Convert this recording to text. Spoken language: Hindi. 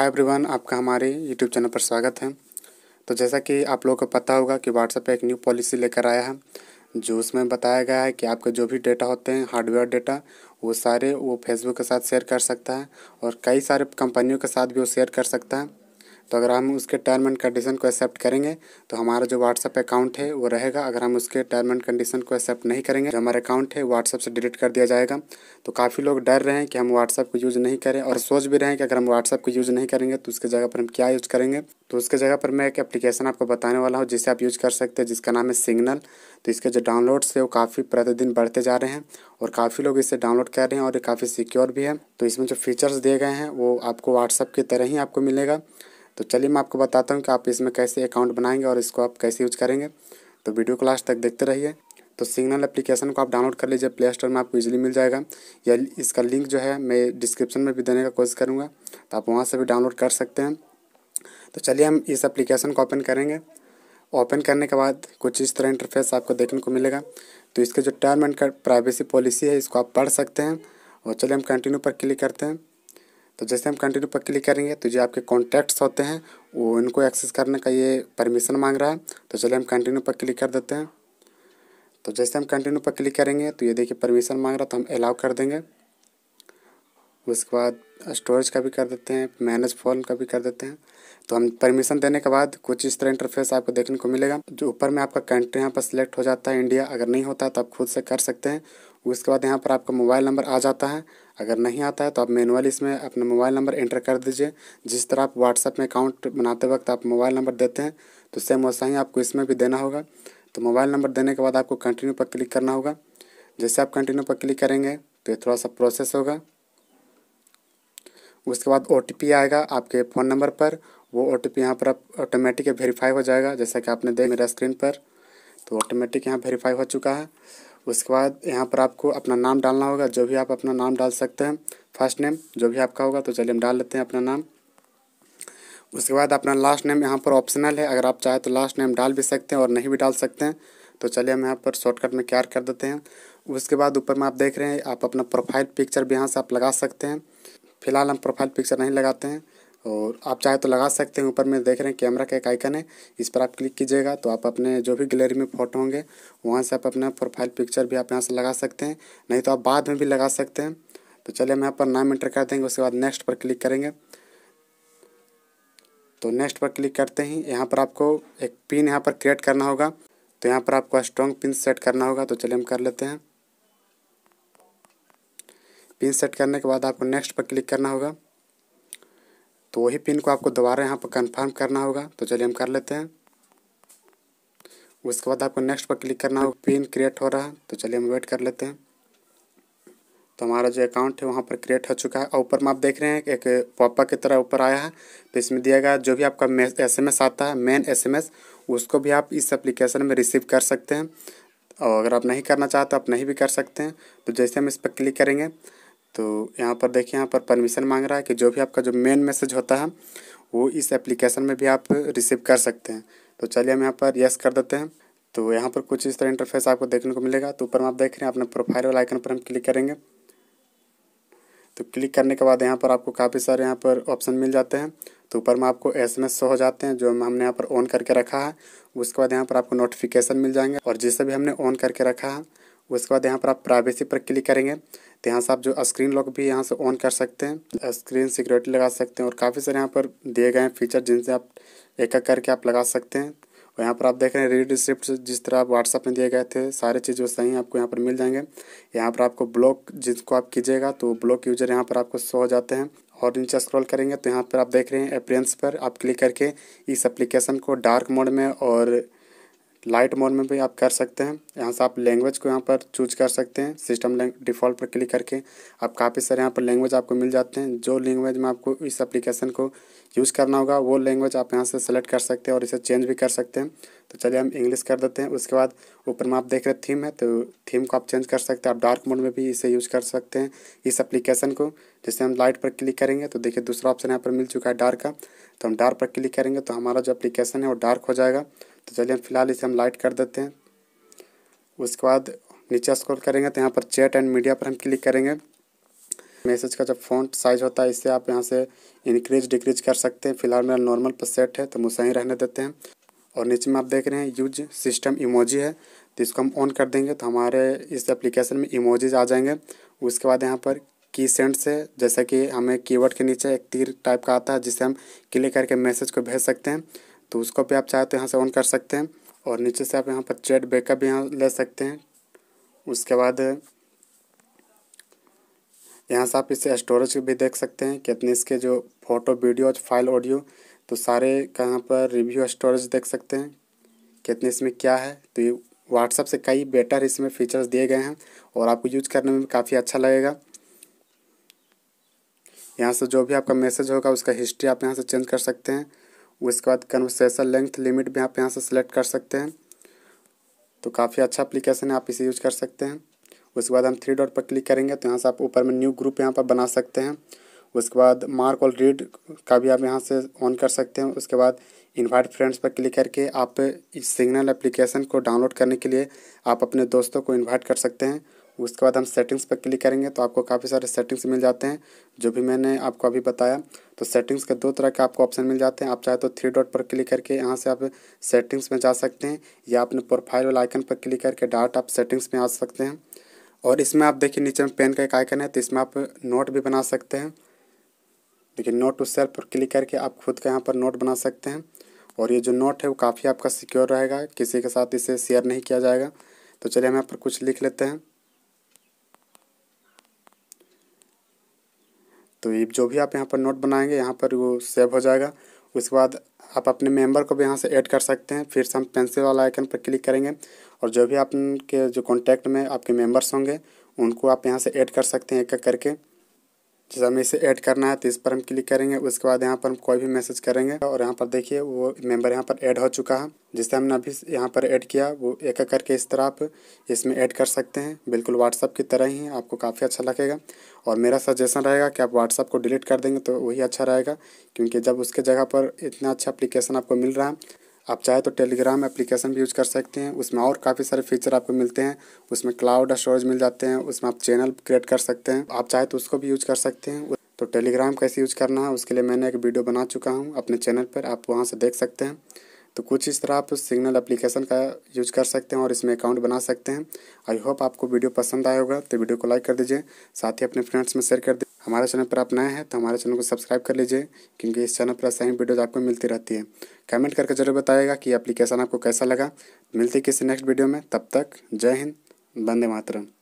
हाय एवरीवन आपका हमारे यूट्यूब चैनल पर स्वागत है तो जैसा कि आप लोगों को पता होगा कि व्हाट्सएप एक न्यू पॉलिसी लेकर आया है जो उसमें बताया गया है कि आपके जो भी डेटा होते हैं हार्डवेयर डेटा वो सारे वो फेसबुक के साथ शेयर कर सकता है और कई सारे कंपनियों के साथ भी वो शेयर कर सकता है तो अगर हम उसके टर्म एंड कंडीशन को एक्सेप्ट करेंगे तो हमारा जो व्हाट्सअप अकाउंट है वो रहेगा अगर हम उसके टर्म एंड कंडीशन को एक्सेप्ट नहीं करेंगे जो हमारा अकाउंट है व्हाट्सअप से डिलीट कर दिया जाएगा तो काफ़ी लोग डर रहे हैं कि हम व्हाट्सअप को यूज़ नहीं करें और सोच भी रहे हैं कि अगर हम व्हाट्सअप को यूज़ नहीं करेंगे तो उसके जगह पर हम क्या यूज़ करेंगे तो उसके जगह पर मैं एक एप्लीकेशन आपको बताने वाला हूँ जिसे आप यूज़ कर सकते हैं जिसका नाम है सिग्नल तो इसके जो डाउनलोड्स है वो काफ़ी प्रतिदिन बढ़ते जा रहे हैं और काफ़ी लोग इसे डाउनलोड कर रहे हैं और ये काफ़ी सिक्योर भी है तो इसमें जो फीचर्स दिए गए हैं वो आपको व्हाट्सअप की तरह ही आपको मिलेगा तो चलिए मैं आपको बताता हूँ कि आप इसमें कैसे अकाउंट बनाएंगे और इसको आप कैसे यूज करेंगे तो वीडियो क्लास तक देखते रहिए तो सिग्नल एप्लीकेशन को आप डाउनलोड कर लीजिए प्ले स्टोर में आपको इजीली मिल जाएगा या इसका लिंक जो है मैं डिस्क्रिप्शन में भी देने का कोशिश करूँगा तो आप वहाँ से भी डाउनलोड कर सकते हैं तो चलिए हम इस एप्लीकेशन को ओपन करेंगे ओपन करने के बाद कुछ इस तरह इंटरफेस आपको देखने को मिलेगा तो इसके जो टर्म एंड प्राइवेसी पॉलिसी है इसको आप पढ़ सकते हैं और चलिए हम कंटिन्यू पर क्लिक करते हैं तो जैसे हम कंटिन्यू पर क्लिक करेंगे तो जो आपके कॉन्टैक्ट्स होते हैं वो इनको एक्सेस करने का ये परमिशन मांग रहा है तो चलिए हम कंटिन्यू पर क्लिक कर देते हैं तो जैसे हम कंटिन्यू पर क्लिक करेंगे तो ये देखिए परमिशन मांग रहा तो हम अलाउ कर देंगे उसके बाद स्टोरेज का भी कर देते हैं मैनेज फोन का भी कर देते हैं तो हम परमिशन देने के बाद कुछ इस तरह इंटरफेस आपको देखने को मिलेगा जो ऊपर में आपका कंट्री यहाँ पर सिलेक्ट हो जाता है इंडिया अगर नहीं होता तो आप खुद से कर सकते हैं उसके बाद यहाँ पर आपका मोबाइल नंबर आ जाता है अगर नहीं आता है तो आप मैनुअली इसमें अपना मोबाइल नंबर एंटर कर दीजिए जिस तरह आप व्हाट्सएप में अकाउंट बनाते वक्त आप मोबाइल नंबर देते हैं तो सेम वैसा ही आपको इसमें भी देना होगा तो मोबाइल नंबर देने के बाद आपको कंटिन्यू पर क्लिक करना होगा जैसे आप कंटिन्यू पर क्लिक करेंगे तो ये थोड़ा सा प्रोसेस होगा उसके बाद ओ आएगा आपके फ़ोन नंबर पर वो ओ टी यहाँ पर ऑटोमेटिक वेरीफाई हो जाएगा जैसा कि आपने देखा मेरा स्क्रीन पर तो ऑटोमेटिक यहाँ वेरीफाई हो चुका है उसके बाद यहाँ पर आपको अपना नाम डालना होगा जो भी आप अपना नाम डाल सकते हैं फर्स्ट नेम जो भी आपका होगा तो चलिए हम डाल लेते हैं अपना नाम उसके बाद अपना लास्ट नेम यहाँ पर ऑप्शनल है अगर आप चाहें तो लास्ट नेम डाल भी सकते हैं और नहीं भी डाल सकते हैं तो चलिए हम यहाँ पर शॉर्टकट में क्यार कर देते हैं उसके बाद ऊपर में आप देख रहे हैं आप अपना प्रोफाइल पिक्चर भी यहाँ से आप लगा सकते हैं फिलहाल हम प्रोफाइल पिक्चर नहीं लगाते हैं और आप चाहे तो लगा सकते हैं ऊपर में देख रहे हैं कैमरा का एक आइकन है इस पर आप क्लिक कीजिएगा तो आप अपने जो भी गैलरी में फ़ोटो होंगे वहाँ से आप अपना प्रोफाइल पिक्चर भी आप यहाँ से लगा सकते हैं नहीं तो आप बाद में भी लगा सकते हैं तो चलिए हम यहाँ पर नाम एंटर कर देंगे उसके बाद नेक्स्ट पर क्लिक करेंगे तो नेक्स्ट पर क्लिक करते ही यहाँ पर आपको एक पिन यहाँ पर क्रिएट करना होगा तो यहाँ पर आपको स्ट्रॉन्ग पिन सेट करना होगा तो चलिए हम कर लेते हैं पिन सेट करने के बाद आपको नेक्स्ट पर क्लिक करना होगा तो वही पिन को आपको दोबारा यहाँ पर कंफर्म करना होगा तो चलिए हम कर लेते हैं उसके बाद आपको नेक्स्ट पर क्लिक करना होगा पिन क्रिएट हो रहा है तो चलिए हम वेट कर लेते हैं तो हमारा जो अकाउंट है वहाँ पर क्रिएट हो चुका है और ऊपर में आप देख रहे हैं एक पॉपअप की तरह ऊपर आया है तो इसमें दिया गया जो भी आपका एस एम एस आता है मेन एस एम एस उसको भी आप इस एप्लीकेशन में रिसीव कर सकते हैं और अगर आप नहीं करना चाहते आप नहीं भी कर सकते हैं तो जैसे हम इस पर क्लिक करेंगे तो यहाँ पर देखिए यहाँ पर परमिशन मांग रहा है कि जो भी आपका जो मेन मैसेज होता है वो इस एप्लीकेशन में भी आप रिसीव कर सकते हैं तो चलिए हम यहाँ पर यस कर देते हैं तो यहाँ पर कुछ इस तरह इंटरफेस आपको देखने को मिलेगा तो ऊपर में आप देख रहे हैं अपने प्रोफाइल वाला आइकन पर हम क्लिक करेंगे तो क्लिक करने के बाद यहाँ पर आपको काफ़ी सारे यहाँ पर ऑप्शन मिल जाते हैं तो ऊपर में आपको एस एम हो जाते हैं जो हमने यहाँ पर ऑन करके रखा है उसके बाद यहाँ पर आपको नोटिफिकेशन मिल जाएंगे और जिसे भी हमने ऑन करके रखा है उसके बाद यहाँ पर आप प्राइवेसी पर क्लिक करेंगे तो यहाँ से आप जो स्क्रीन लॉक भी यहाँ से ऑन कर सकते हैं स्क्रीन सिक्योरिटी लगा सकते हैं और काफ़ी सारे यहाँ पर दिए गए हैं फीचर जिनसे आप एक एक करके आप लगा सकते हैं और यहाँ पर आप देख रहे हैं रीड रिसिप्ट जिस तरह आप व्हाट्सअप में दिए गए थे सारे चीज़ जो सही आपको यहाँ पर मिल जाएंगे यहाँ पर आपको ब्लॉक जिसको आप कीजिएगा तो ब्लॉक यूजर यहाँ पर आपको शो हो जाते हैं और नीचे स्क्रॉल करेंगे तो यहाँ पर आप देख रहे हैं अप्रियंस पर आप क्लिक करके इस एप्लीकेशन को डार्क मोड में और लाइट मोड में भी आप कर सकते हैं यहाँ से आप लैंग्वेज को यहाँ पर चूज कर सकते हैं सिस्टम डिफ़ॉल्ट पर क्लिक करके आप काफ़ी सारे यहाँ पर लैंग्वेज आपको मिल जाते हैं जो लैंग्वेज में आपको इस एप्लीकेशन को यूज़ करना होगा वो लैंग्वेज आप यहाँ से सेलेक्ट कर सकते हैं और इसे चेंज भी कर सकते हैं तो चलिए हम इंग्लिश कर देते हैं उसके बाद ऊपर में आप देख रहे थीम है तो थीम को आप चेंज कर सकते हैं आप डार्क मोड में भी इसे यूज़ कर सकते हैं इस एप्लीकेशन को जैसे हम लाइट पर क्लिक करेंगे तो देखिए दूसरा ऑप्शन यहाँ पर मिल चुका है डार्क का तो हम डार्क पर क्लिक करेंगे तो हमारा जो एप्लीकेशन है वो डार्क हो जाएगा तो चलिए हम फिलहाल इसे हम लाइट कर देते हैं उसके बाद नीचे स्क्रॉल करेंगे तो यहाँ पर चैट एंड मीडिया पर हम क्लिक करेंगे मैसेज का जब फॉन्ट साइज होता है इससे आप यहाँ से इंक्रीज डिक्रीज कर सकते हैं फिलहाल मेरा नॉर्मल पर सेट है तो हम सही ही रहने देते हैं और नीचे में आप देख रहे हैं यूज सिस्टम इमोजी है तो इसको हम ऑन कर देंगे तो हमारे इस एप्लीकेशन में इमोजीज आ जाएंगे उसके बाद यहाँ पर की सेंड से जैसा कि हमें कीवर्ड के नीचे एक तीर टाइप का आता है जिसे हम क्लिक करके मैसेज को भेज सकते हैं तो उसको भी आप चाहे तो यहाँ से ऑन कर सकते हैं और नीचे से आप यहाँ पर चैट बैकअप भी यहाँ ले सकते हैं उसके बाद यहाँ से आप इसे स्टोरेज भी देख सकते हैं कितने इसके जो फोटो वीडियो और फाइल ऑडियो तो सारे का यहाँ पर रिव्यू स्टोरेज देख सकते हैं कितने इसमें क्या है तो ये व्हाट्सअप से कई बेटर इसमें फीचर्स दिए गए हैं और आपको यूज करने में काफ़ी अच्छा लगेगा यहाँ से जो भी आपका मैसेज होगा उसका हिस्ट्री आप यहाँ से चेंज कर सकते हैं उसके बाद कन्वर्सेशन लेंथ लिमिट भी आप यहाँ से सिलेक्ट कर सकते हैं तो काफ़ी अच्छा अप्लीकेशन है आप इसे यूज़ कर सकते हैं उसके बाद हम थ्री डॉट पर क्लिक करेंगे तो यहाँ से आप ऊपर में न्यू ग्रुप यहाँ पर बना सकते हैं उसके बाद मार्क और रीड का भी आप यहाँ से ऑन कर सकते हैं उसके बाद इनवाइट फ्रेंड्स पर क्लिक करके आप इस सिग्नल एप्लीकेशन को डाउनलोड करने के लिए आप अपने दोस्तों को इन्वाइट कर सकते हैं उसके बाद हम सेटिंग्स पर क्लिक करेंगे तो आपको काफ़ी सारे सेटिंग्स मिल जाते हैं जो भी मैंने आपको अभी बताया तो सेटिंग्स के दो तरह के आपको ऑप्शन मिल जाते हैं आप चाहे तो थ्री डॉट पर क्लिक करके यहाँ से आप सेटिंग्स में जा सकते हैं या अपने प्रोफाइल वाले आइकन पर क्लिक करके डायरेक्ट आप सेटिंग्स में आ सकते हैं और इसमें आप देखिए नीचे में पेन का एक आइकन है तो इसमें आप नोट भी बना सकते हैं देखिए नोट टू सेल्फ पर क्लिक करके आप खुद का यहाँ पर नोट बना सकते हैं और ये जो नोट है वो काफ़ी आपका सिक्योर रहेगा किसी के साथ इसे शेयर नहीं किया जाएगा तो चलिए हम यहाँ पर कुछ लिख लेते हैं तो ये जो भी आप यहाँ पर नोट बनाएंगे यहाँ पर वो सेव हो जाएगा उसके बाद आप अपने मेंबर को भी यहाँ से ऐड कर सकते हैं फिर से हम पेंसिल वाला आइकन पर क्लिक करेंगे और जो भी आपके जो कॉन्टैक्ट में आपके मेंबर्स होंगे उनको आप यहाँ से ऐड कर सकते हैं एक एक करके जैसे हमें इसे ऐड करना है तो इस पर हम क्लिक करेंगे उसके बाद यहाँ पर हम कोई भी मैसेज करेंगे और यहाँ पर देखिए वो मेंबर यहाँ पर ऐड हो चुका है जिसे हमने अभी यहाँ पर ऐड किया वो एक एक करके इस तरह आप इसमें ऐड कर सकते हैं बिल्कुल व्हाट्सअप की तरह ही आपको काफ़ी अच्छा लगेगा और मेरा सजेशन रहेगा कि आप व्हाट्सअप को डिलीट कर देंगे तो वही अच्छा रहेगा क्योंकि जब उसके जगह पर इतना अच्छा अप्लीकेशन आपको मिल रहा है आप चाहे तो टेलीग्राम एप्लीकेशन भी यूज कर सकते हैं उसमें और काफ़ी सारे फीचर आपको मिलते हैं उसमें क्लाउड स्टोरेज मिल जाते हैं उसमें आप चैनल क्रिएट कर सकते हैं आप चाहे तो उसको भी यूज कर सकते हैं तो टेलीग्राम कैसे यूज करना है उसके लिए मैंने एक वीडियो बना चुका हूँ अपने चैनल पर आप वहाँ से देख सकते हैं तो कुछ इस तरह आप सिग्नल एप्लीकेशन का यूज कर सकते हैं और इसमें अकाउंट बना सकते हैं आई होप आपको वीडियो पसंद आया होगा तो वीडियो को लाइक कर दीजिए साथ ही अपने फ्रेंड्स में शेयर कर दीजिए हमारे चैनल पर आप नए हैं तो हमारे चैनल को सब्सक्राइब कर लीजिए क्योंकि इस चैनल पर ऐसा ही वीडियोज आपको मिलती रहती है कमेंट करके जरूर बताएगा कि एप्लीकेशन आपको कैसा लगा मिलती किसी नेक्स्ट वीडियो में तब तक जय हिंद वंदे मातरम